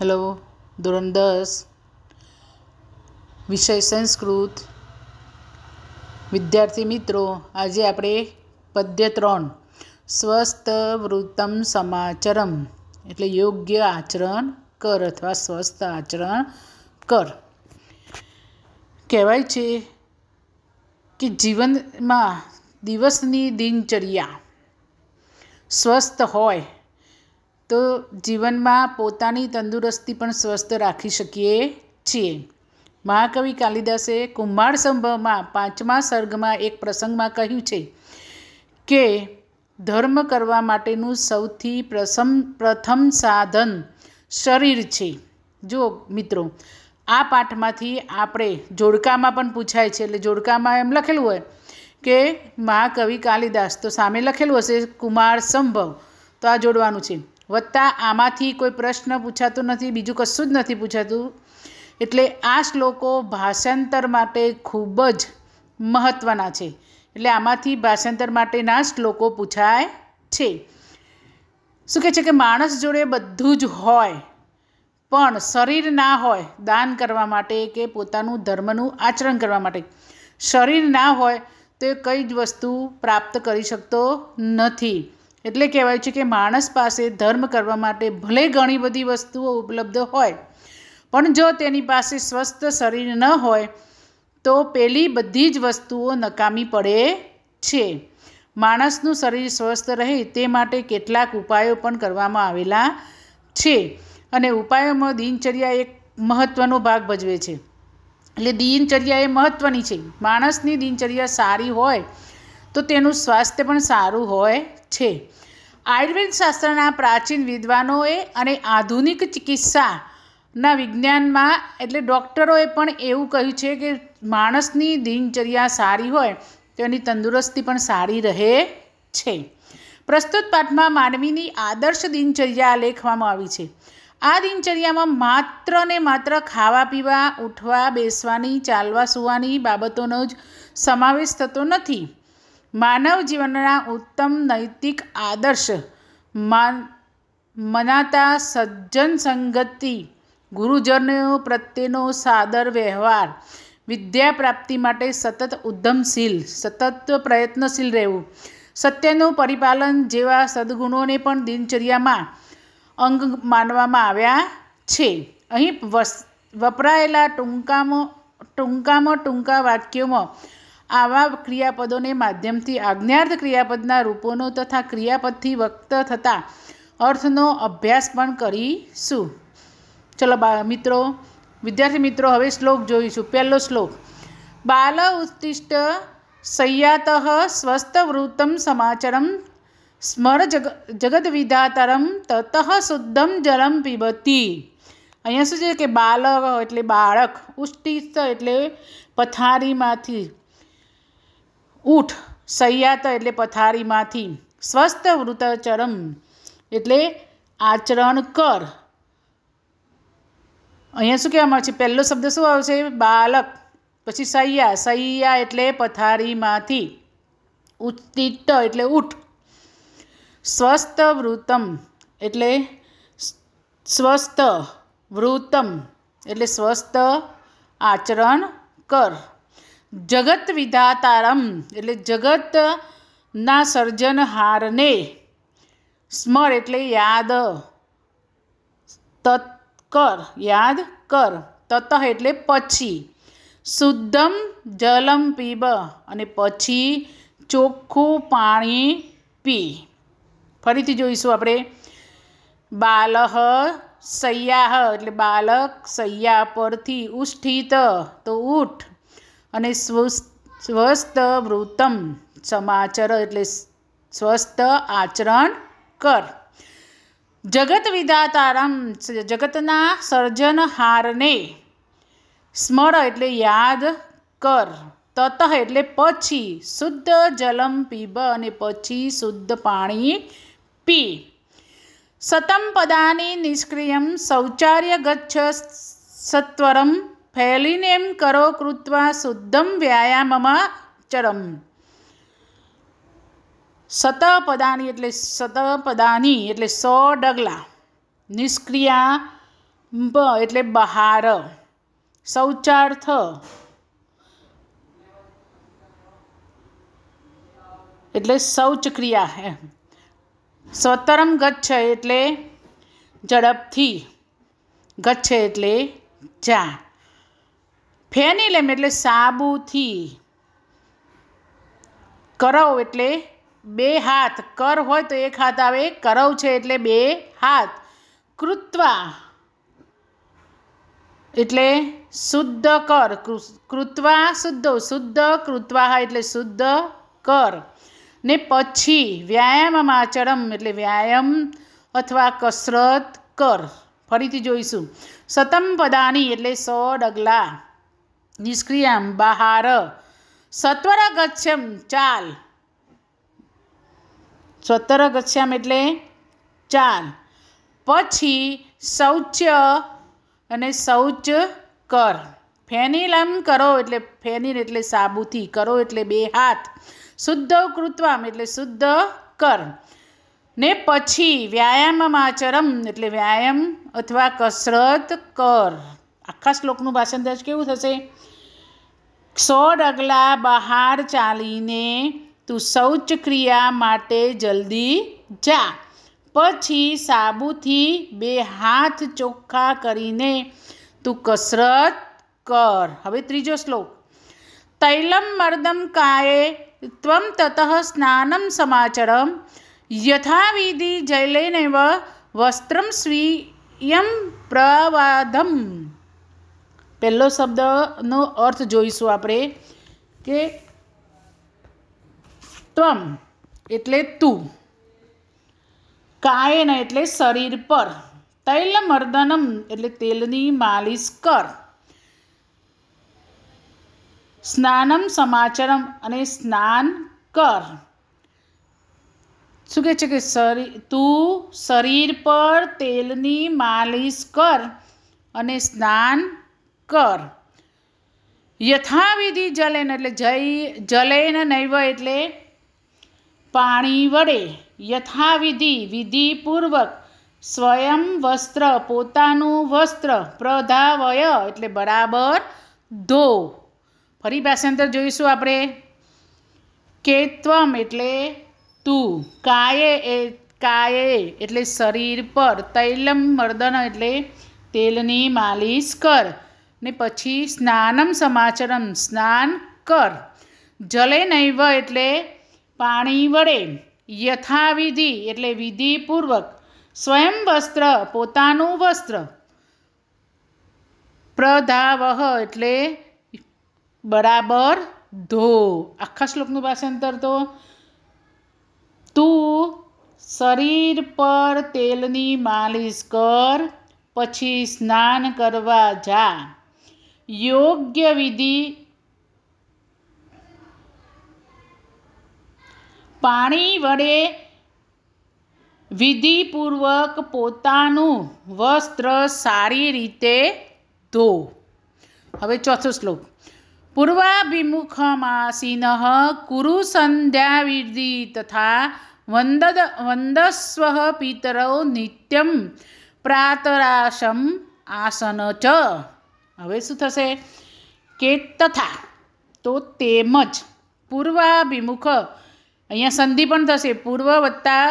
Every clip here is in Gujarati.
હેલો ધોરણ દસ વિષય સંસ્કૃત વિદ્યાર્થી મિત્રો આજે આપણે પદ્ય ત્રણ સ્વસ્થ વૃત્તમ સમાચરમ એટલે યોગ્ય આચરણ કર અથવા સ્વસ્થ આચરણ કર કહેવાય છે કે જીવનમાં દિવસની દિનચર્યા સ્વસ્થ હોય તો જીવનમાં પોતાની તંદુરસ્તી પણ સ્વસ્થ રાખી શકીએ છીએ મહાકવિ કાલિદાસે કુંભાર સંભવમાં પાંચમા સર્ગમાં એક પ્રસંગમાં કહ્યું છે કે ધર્મ કરવા માટેનું સૌથી પ્રસમ પ્રથમ સાધન શરીર છે જો મિત્રો આ પાઠમાંથી આપણે જોડકામાં પણ પૂછાય છે એટલે જોડકામાં એમ લખેલું હોય કે મહાકવિ કાલિદાસ તો સામે લખેલું હશે કુમાર સંભવ તો આ જોડવાનું છે વત્તા આમાંથી કોઈ પ્રશ્ન પૂછાતો નથી બીજું કશું જ નથી પૂછાતું એટલે આ શ્લોકો ભાષાંતર માટે ખૂબ જ મહત્ત્વના છે એટલે આમાંથી ભાષાંતર માટેના શ્લોકો પૂછાય છે શું કહે છે કે માણસ જોડે બધું જ હોય પણ શરીર ના હોય દાન કરવા માટે કે પોતાનું ધર્મનું આચરણ કરવા માટે શરીર ના હોય તો એ કઈ જ વસ્તુ પ્રાપ્ત કરી શકતો નથી એટલે કહેવાય છે કે માણસ પાસે ધર્મ કરવા માટે ભલે ઘણી બધી વસ્તુઓ ઉપલબ્ધ હોય પણ જો તેની પાસે સ્વસ્થ શરીર ન હોય તો પેલી બધી જ વસ્તુઓ નકામી પડે છે માણસનું શરીર સ્વસ્થ રહે તે માટે કેટલાક ઉપાયો પણ કરવામાં આવેલા છે અને ઉપાયોમાં દિનચર્યા એક મહત્ત્વનો ભાગ ભજવે છે એટલે દિનચર્યા એ મહત્ત્વની છે માણસની દિનચર્યા સારી હોય તો તેનું સ્વાસ્થ્ય પણ સારું હોય છે આયુર્વેદ શાસ્ત્રના પ્રાચીન વિદ્વાનોએ અને આધુનિક ચિકિત્સાના વિજ્ઞાનમાં એટલે ડૉક્ટરોએ પણ એવું કહ્યું છે કે માણસની દિનચર્યા સારી હોય તો એની તંદુરસ્તી પણ સારી રહે છે પ્રસ્તુત પાઠમાં માનવીની આદર્શ દિનચર્યા લેખવામાં આવી છે આ દિનચર્યામાં માત્ર ને માત્ર ખાવા પીવા ઉઠવા બેસવાની ચાલવા સુવાની બાબતોનો જ સમાવેશ થતો નથી માનવ જીવનના ઉત્તમ નૈતિક આદર્શ માન મનાતા સજ્જન સંગતિ ગુરુજનો પ્રત્યેનો સાદર વ્યવહાર વિદ્યા પ્રાપ્તિ માટે સતત ઉદ્યમશીલ સતત પ્રયત્નશીલ રહેવું સત્યનું પરિપાલન જેવા સદગુણોને પણ દિનચર્યામાં અંગ માનવામાં આવ્યા છે અહીં વસ વપરાયેલા ટૂંકામાં ટૂંકામાં ટૂંકા વાક્યોમાં આવા ક્રિયાપદોને માધ્યમથી આજ્ઞાર્થ ક્રિયાપદના રૂપોનો તથા ક્રિયાપદથી વ્યક્ત થતા અર્થનો અભ્યાસ પણ કરીશું ચલો મિત્રો વિદ્યાર્થી મિત્રો હવે શ્લોક જોઈશું પહેલો શ્લોક બાલ ઉત્તિષ્ટ સંયાત સ્વસ્થવૃત્તમ સમાચરમ સ્મર જગ જગદવિધાતરમ તત શુદ્ધમ જલમ પીબતી અહીંયા શું છે કે બાલક એટલે બાળક ઉષ્ટિસ્ત એટલે પથારીમાંથી ઊઠ સૈયાત એટલે પથારીમાંથી સ્વસ્થ વૃતચરમ એટલે આચરણ કર અહીંયા શું કહેવામાં આવે છે પહેલો શબ્દ શું આવશે છે બાલક પછી સૈયા સૈયા એટલે પથારીમાંથી ઉત્તિટ એટલે ઊઠ સ્વસ્થ વૃતમ એટલે સ્વસ્થ વૃતમ એટલે સ્વસ્થ આચરણ કર જગત વિધાતારમ એટલે જગતના સર્જનહારને સ્મર એટલે યાદ તત્કર યાદ કર તત એટલે પછી શુદ્ધમ જલમ પીબ અને પછી ચોખ્ખું પાણી પી ફરીથી જોઈશું આપણે બાલહ સૈયાહ એટલે બાલક સૈયા પરથી ઉષ્ઠિત તો ઉઠ અને સ્વસ્થ વૃત્તમ સમાચર એટલે સ્વસ્થ આચરણ કર જગત વિધાતારમ જગતના સર્જનહારને સ્મર એટલે યાદ કર તત એટલે પછી શુદ્ધ જલમ પીબ અને પછી શુદ્ધ પાણી પી સતમ પદાની નિષ્ક્રિયમ શૌચાર્ય ગચ્છ સત્વરમ ફેલીને એમ કરો કૃત્વા શુદ્ધમ વ્યાયામમાં ચરમ સત પદાની એટલે સતપદાની એટલે સો ડગલા નિષ્ક્રિયા બ એટલે બહાર શૌચાર્થ એટલે શૌચક્રિયા હે સ્વતરમ ગચ્છ એટલે ઝડપથી ગચ્છ એટલે જા ફેની લેમ એટલે સાબુથી કરવ એટલે બે હાથ કર હોય તો એક હાથ આવે કરવ છે એટલે બે હાથ કૃત્વા એટલે શુદ્ધ કર કૃત્વા શુદ્ધ શુદ્ધ કૃત્વાહ એટલે શુદ્ધ કર ને પછી વ્યાયામમાચરમ એટલે વ્યાયામ અથવા કસરત કર ફરીથી જોઈશું સતમ પદાની એટલે સો ડગલા નિષ્ક્રિયમ બહાર સત્વર ગચ્છમ ચાલ સત્વર ગચ્છમ એટલે ચાલ પછી શૌચ્ય અને શૌચ કર ફેનિલમ કરો એટલે ફેનિલ એટલે સાબુથી કરો એટલે બે હાથ શુદ્ધ કૃત્વામ એટલે શુદ્ધ કર ને પછી વ્યાયામમાં ચરમ એટલે વ્યાયામ અથવા કસરત કર આખા શ્લોકનું ભાષાંતર કેવું થશે સો ડગલા બહાર ચાલીને તું શૌચ ક્રિયા માટે જલ્દી જા પછી સાબુથી બે હાથ ચોખ્ખા કરીને તું કસરત કર હવે ત્રીજો શ્લોક તૈલમ મર્દમ કાયે ત્વમ તત સ્નાનમ સમાચરમ યથાવિધિ જૈલેનેવ વસ્ત્રમ સ્વીયમ પ્રવાધમ પહેલો શબ્દનો અર્થ જોઈશું આપણે કે ત્વમ એટલે તું કાયન એટલે શરીર પર તૈલ મર્દનમ એટલે તેલની માલિશ કર સ્નાનમ સમાચરમ અને સ્નાન કર શું કહે છે કે શરીર તું શરીર પર તેલની માલિશ કર અને સ્નાન કર યથાવિધિ જલેન એટલે જઈ જલેન નૈવ એટલે પાણી વડે યથાવિધિ વિધિપૂર્વક સ્વયં વસ્ત્ર પોતાનું વસ્ત્ર પ્રધાવય એટલે બરાબર ધો ફરી ભાષાંતર જોઈશું આપણે કેત્વમ એટલે તું કાયે એ કાયે એટલે શરીર પર તૈલમ મર્દન એટલે તેલની માલિશ કર ને પછી સ્નાનમ સમાચરમ સ્નાન કર જલે નૈવ એટલે પાણી વડે યથાવિધિ એટલે વિધિપૂર્વક સ્વયં વસ્ત્ર પોતાનું વસ્ત્ર પ્રધાવહ એટલે બરાબર ધો આખા શ્લોકનું ભાષાંતર તો તું શરીર પર તેલની માલિશ કર પછી સ્નાન કરવા જા યોગ્ય વિધિ પાણી વડે વિધિપૂર્વક પોતાનું વસ્ત્ર સારી રીતે ધો હવે ચોથો શ્લોક પૂર્વાભિમુખમાસીન કુરુ સંધ્યાવિધિ તથા વંદદ વંદસ્વ પિતરૌ નિત્યમ પ્રાતરાશમ આસન ચ હવે શું થશે કે તથા તો તેમજ પૂર્વાભિમુખ અહીંયા સંધિ પણ થશે પૂર્વ વત્તા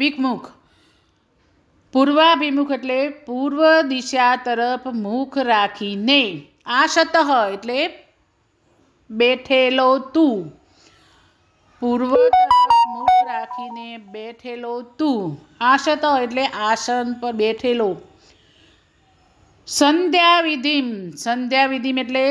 વિકમુખ પૂર્વાભિમુખ એટલે પૂર્વ દિશા તરફ મુખ રાખીને આ શતઃ એટલે બેઠેલો તું પૂર્વ તરફ મુખ રાખીને બેઠેલો તું આશત એટલે આસન પર બેઠેલો સંધ્યાવિધિમ સંધ્યાવિધિમ એટલે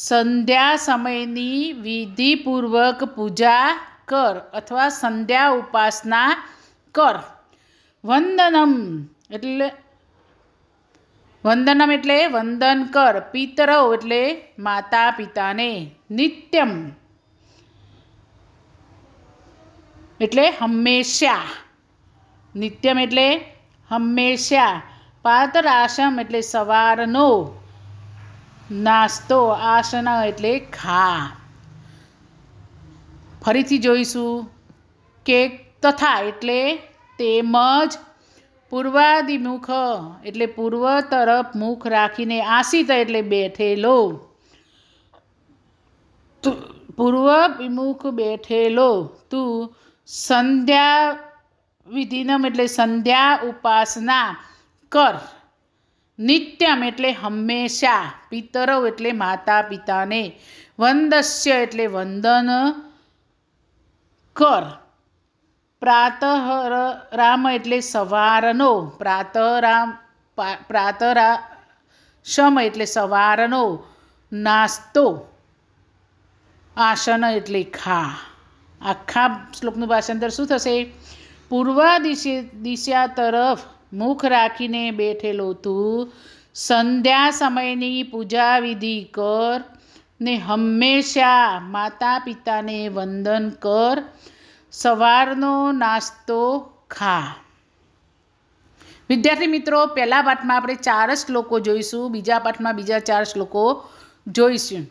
સંધ્યા સમયની વિધિપૂર્વક પૂજા કર અથવા સંધ્યા ઉપાસના કર વંદનમ એટલે વંદનમ એટલે વંદન કર પિતરવ એટલે માતા પિતાને નિત્યમ એટલે હંમેશા નિત્યમ એટલે હંમેશા પાતર આસમ એટલે સવારનો નાસ્તો આસન એટલે ખા ફરીથી જોઈશું કે તથા એટલે તેમજ પૂર્વાદિમુખ એટલે પૂર્વ તરફ મુખ રાખીને આસિત એટલે બેઠેલો પૂર્વ વિમુખ બેઠેલો તું સંધ્યા વિધિનમ એટલે સંધ્યા ઉપાસના કર નિત્યમ એટલે હંમેશા પિતરવ એટલે માતા પિતાને વંદસ્ય એટલે વંદન કર પ્રાતઃ રામ એટલે સવારનો પ્રાતઃ રામ પ્રાતઃ શમ એટલે સવારનો નાસ્તો આસન એટલે ખા આખા શ્લોકનું ભાષાંતર શું થશે પૂર્વા દિશે દિશા તરફ મુખ રાખીને બેઠેલો તું સંધ્યા સમયની પૂજા વિધિ કર ને હંમેશા માતા પિતાને વંદન કર સવારનો નાસ્તો ખા વિદ્યાર્થી મિત્રો પહેલા પાઠમાં આપણે ચાર શ્લોકો જોઈશું બીજા પાઠમાં બીજા ચાર શ્લોકો જોઈશું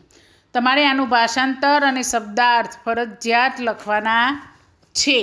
તમારે આનું ભાષાંતર અને શબ્દાર્થ ફરજિયાત લખવાના છે